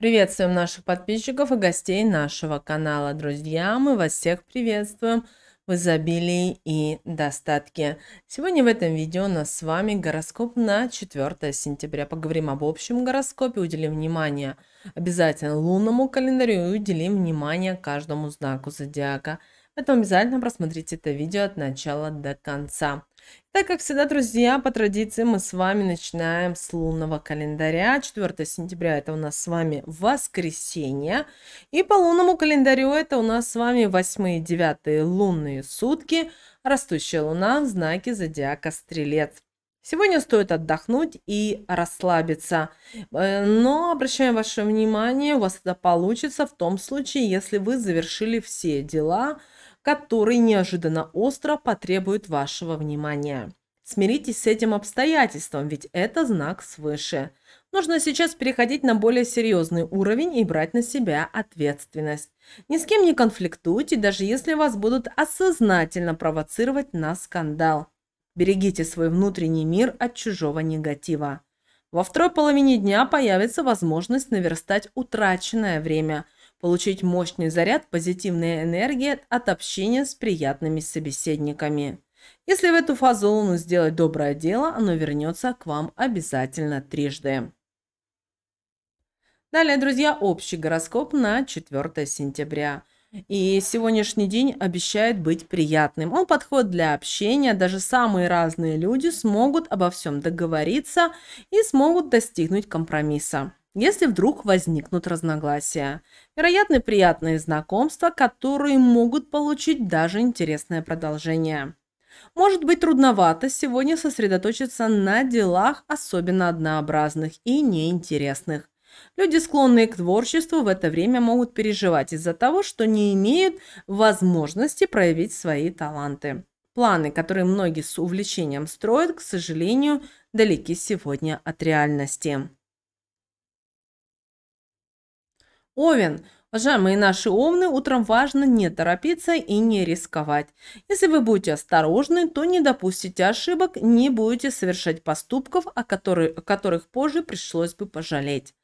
Приветствуем наших подписчиков и гостей нашего канала. Друзья, мы вас всех приветствуем в изобилии и достатке. Сегодня в этом видео у нас с вами гороскоп на 4 сентября. Поговорим об общем гороскопе, уделим внимание – Обязательно лунному календарю и уделим внимание каждому знаку зодиака. Поэтому обязательно просмотрите это видео от начала до конца. Так как всегда, друзья, по традиции мы с вами начинаем с лунного календаря. 4 сентября это у нас с вами воскресенье. И по лунному календарю это у нас с вами 8 и 9 лунные сутки. Растущая луна в знаке зодиака Стрелец. Сегодня стоит отдохнуть и расслабиться. Э, но обращаем ваше внимание, у вас это получится в том случае, если вы завершили все дела, которые неожиданно остро потребуют вашего внимания. Смиритесь с этим обстоятельством, ведь это знак свыше. Нужно сейчас переходить на более серьезный уровень и брать на себя ответственность. Ни с кем не конфликтуйте, даже если вас будут осознательно провоцировать на скандал. Берегите свой внутренний мир от чужого негатива. Во второй половине дня появится возможность наверстать утраченное время, получить мощный заряд позитивной энергии от общения с приятными собеседниками. Если в эту фазу Луну сделать доброе дело, оно вернется к вам обязательно трижды. Далее, друзья, общий гороскоп на 4 сентября – и сегодняшний день обещает быть приятным. Он подходит для общения, даже самые разные люди смогут обо всем договориться и смогут достигнуть компромисса если вдруг возникнут разногласия. Вероятны приятные знакомства, которые могут получить даже интересное продолжение. Может быть трудновато сегодня сосредоточиться на делах, особенно однообразных и неинтересных. Люди, склонные к творчеству, в это время могут переживать из-за того, что не имеют возможности проявить свои таланты. Планы, которые многие с увлечением строят, к сожалению, далеки сегодня от реальности. Овен. Уважаемые наши овны, утром важно не торопиться и не рисковать. Если вы будете осторожны, то не допустите ошибок, не будете совершать поступков, о которых, о которых позже пришлось бы пожалеть.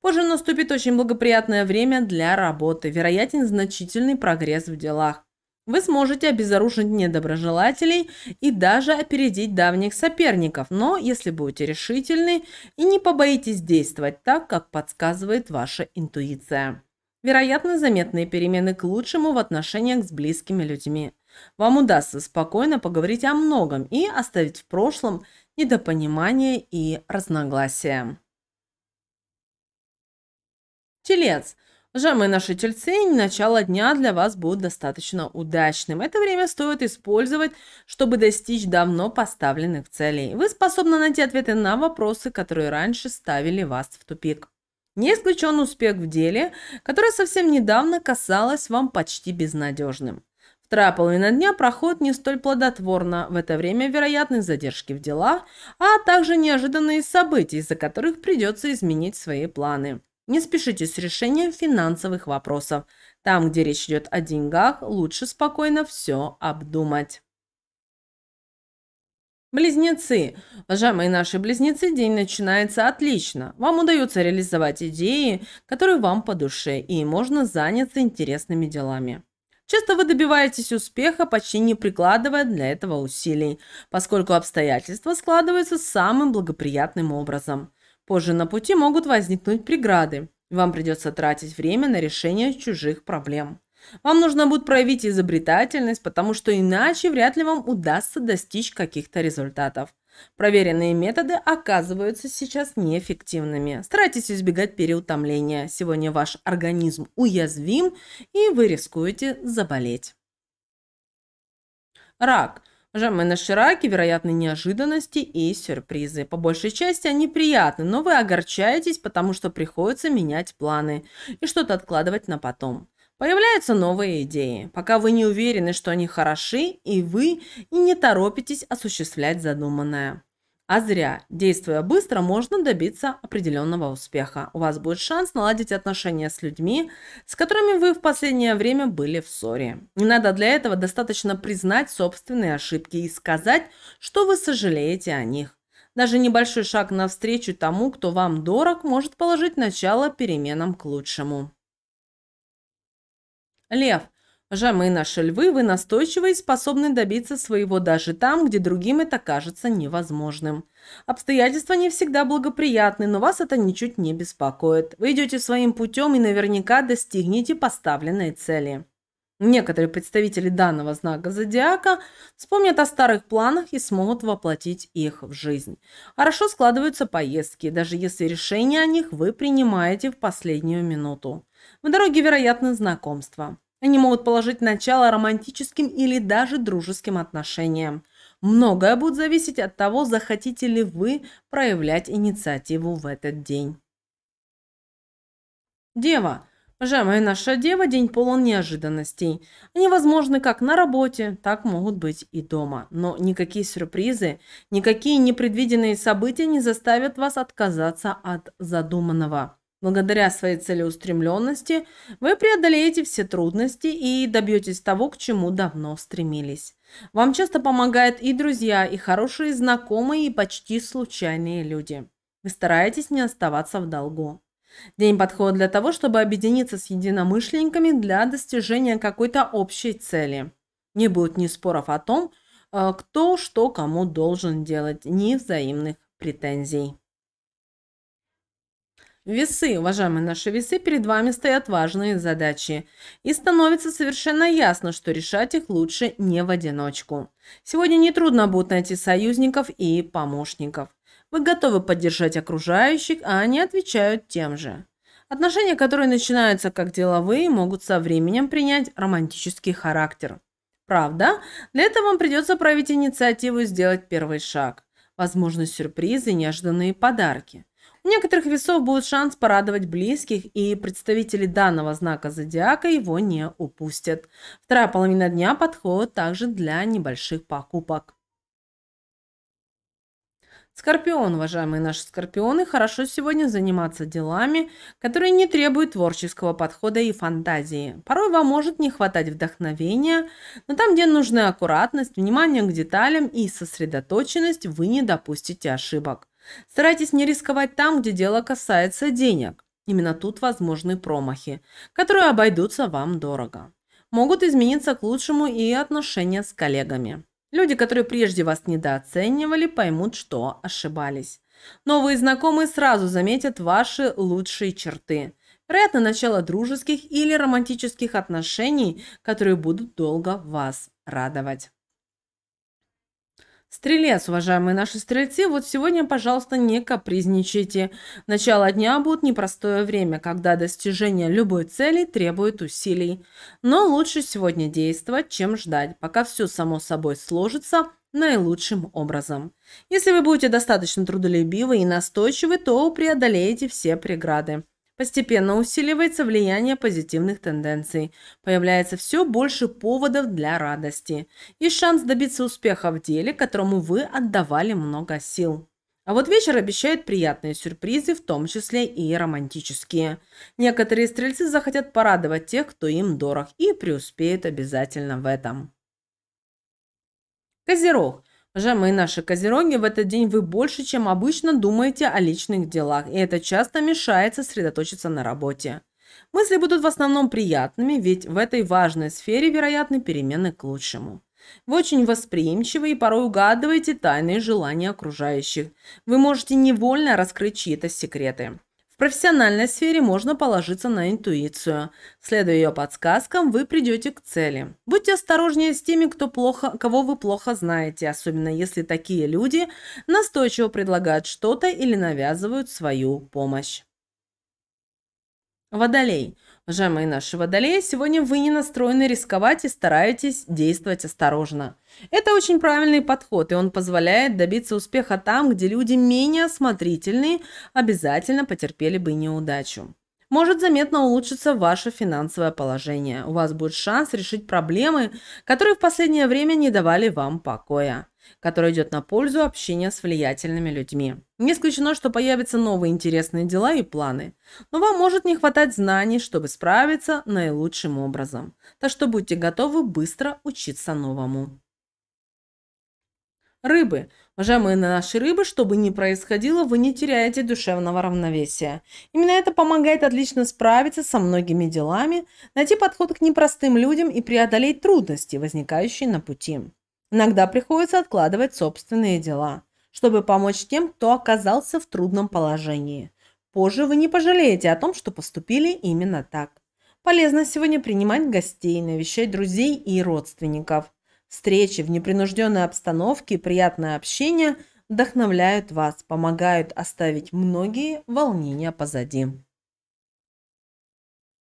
Позже наступит очень благоприятное время для работы, вероятен значительный прогресс в делах. Вы сможете обезоружить недоброжелателей и даже опередить давних соперников, но если будете решительны и не побоитесь действовать так, как подсказывает ваша интуиция. Вероятно, заметные перемены к лучшему в отношениях с близкими людьми. Вам удастся спокойно поговорить о многом и оставить в прошлом недопонимание и разногласия. Телец. Уважаемые наши тельцы, начало дня для вас будет достаточно удачным. Это время стоит использовать, чтобы достичь давно поставленных целей. Вы способны найти ответы на вопросы, которые раньше ставили вас в тупик. Не исключен успех в деле, которое совсем недавно касалось вам почти безнадежным. Вторая половина дня проходит не столь плодотворно. В это время вероятны задержки в делах, а также неожиданные события, из-за которых придется изменить свои планы. Не спешите с решением финансовых вопросов. Там, где речь идет о деньгах, лучше спокойно все обдумать. Близнецы. Уважаемые наши близнецы, день начинается отлично. Вам удается реализовать идеи, которые вам по душе, и можно заняться интересными делами. Часто вы добиваетесь успеха, почти не прикладывая для этого усилий, поскольку обстоятельства складываются самым благоприятным образом – Позже на пути могут возникнуть преграды. Вам придется тратить время на решение чужих проблем. Вам нужно будет проявить изобретательность, потому что иначе вряд ли вам удастся достичь каких-то результатов. Проверенные методы оказываются сейчас неэффективными. Старайтесь избегать переутомления. Сегодня ваш организм уязвим, и вы рискуете заболеть. Рак – Жамена Шираки, вероятно, неожиданности и сюрпризы. По большей части они приятны, но вы огорчаетесь, потому что приходится менять планы и что-то откладывать на потом. Появляются новые идеи, пока вы не уверены, что они хороши, и вы и не торопитесь осуществлять задуманное. А зря. Действуя быстро, можно добиться определенного успеха. У вас будет шанс наладить отношения с людьми, с которыми вы в последнее время были в ссоре. Не надо для этого достаточно признать собственные ошибки и сказать, что вы сожалеете о них. Даже небольшой шаг навстречу тому, кто вам дорог, может положить начало переменам к лучшему. Лев – Жамы наши львы, вы настойчивы и способны добиться своего даже там, где другим это кажется невозможным. Обстоятельства не всегда благоприятны, но вас это ничуть не беспокоит. Вы идете своим путем и наверняка достигнете поставленной цели. Некоторые представители данного знака зодиака вспомнят о старых планах и смогут воплотить их в жизнь. Хорошо складываются поездки, даже если решение о них вы принимаете в последнюю минуту. В дороге вероятны знакомства. Они могут положить начало романтическим или даже дружеским отношениям. Многое будет зависеть от того, захотите ли вы проявлять инициативу в этот день. Дева. Жема наша дева – день полон неожиданностей. Они возможны как на работе, так могут быть и дома. Но никакие сюрпризы, никакие непредвиденные события не заставят вас отказаться от задуманного. Благодаря своей целеустремленности вы преодолеете все трудности и добьетесь того, к чему давно стремились. Вам часто помогают и друзья, и хорошие знакомые, и почти случайные люди. Вы стараетесь не оставаться в долгу. День подходит для того, чтобы объединиться с единомышленниками для достижения какой-то общей цели. Не будет ни споров о том, э, кто что кому должен делать, ни взаимных претензий. Весы, уважаемые наши весы, перед вами стоят важные задачи. И становится совершенно ясно, что решать их лучше не в одиночку. Сегодня нетрудно будет найти союзников и помощников. Вы готовы поддержать окружающих, а они отвечают тем же. Отношения, которые начинаются как деловые, могут со временем принять романтический характер. Правда, для этого вам придется проявить инициативу и сделать первый шаг. Возможны сюрпризы неожиданные подарки. Некоторых весов будет шанс порадовать близких, и представители данного знака зодиака его не упустят. Вторая половина дня подходит также для небольших покупок. Скорпион, уважаемые наши скорпионы, хорошо сегодня заниматься делами, которые не требуют творческого подхода и фантазии. Порой вам может не хватать вдохновения, но там, где нужны аккуратность, внимание к деталям и сосредоточенность, вы не допустите ошибок. Старайтесь не рисковать там, где дело касается денег. Именно тут возможны промахи, которые обойдутся вам дорого. Могут измениться к лучшему и отношения с коллегами. Люди, которые прежде вас недооценивали, поймут, что ошибались. Новые знакомые сразу заметят ваши лучшие черты. Вероятно, начало дружеских или романтических отношений, которые будут долго вас радовать. Стрелец, уважаемые наши стрельцы, вот сегодня, пожалуйста, не капризничайте. Начало дня будет непростое время, когда достижение любой цели требует усилий. Но лучше сегодня действовать, чем ждать, пока все само собой сложится наилучшим образом. Если вы будете достаточно трудолюбивы и настойчивы, то преодолеете все преграды. Постепенно усиливается влияние позитивных тенденций, появляется все больше поводов для радости и шанс добиться успеха в деле, которому вы отдавали много сил. А вот вечер обещает приятные сюрпризы, в том числе и романтические. Некоторые стрельцы захотят порадовать тех, кто им дорог, и преуспеют обязательно в этом. Козерог – Уважаемые наши козероги, в этот день вы больше, чем обычно, думаете о личных делах, и это часто мешает сосредоточиться на работе. Мысли будут в основном приятными, ведь в этой важной сфере вероятны перемены к лучшему. Вы очень восприимчивы и порой угадываете тайные желания окружающих. Вы можете невольно раскрыть чьи-то секреты профессиональной сфере можно положиться на интуицию. Следуя ее подсказкам, вы придете к цели. Будьте осторожнее с теми, кто плохо, кого вы плохо знаете, особенно если такие люди настойчиво предлагают что-то или навязывают свою помощь. Водолей. Уважаемые наши водолеи, сегодня вы не настроены рисковать и стараетесь действовать осторожно. Это очень правильный подход, и он позволяет добиться успеха там, где люди менее осмотрительные обязательно потерпели бы неудачу может заметно улучшиться ваше финансовое положение. У вас будет шанс решить проблемы, которые в последнее время не давали вам покоя который идет на пользу общения с влиятельными людьми. Не исключено, что появятся новые интересные дела и планы, но вам может не хватать знаний, чтобы справиться наилучшим образом. Так что будьте готовы быстро учиться новому. Рыбы. Уважаемые наши рыбы, чтобы бы ни происходило, вы не теряете душевного равновесия. Именно это помогает отлично справиться со многими делами, найти подход к непростым людям и преодолеть трудности, возникающие на пути. Иногда приходится откладывать собственные дела, чтобы помочь тем, кто оказался в трудном положении. Позже вы не пожалеете о том, что поступили именно так. Полезно сегодня принимать гостей, навещать друзей и родственников – Встречи в непринужденной обстановке и приятное общение вдохновляют вас, помогают оставить многие волнения позади.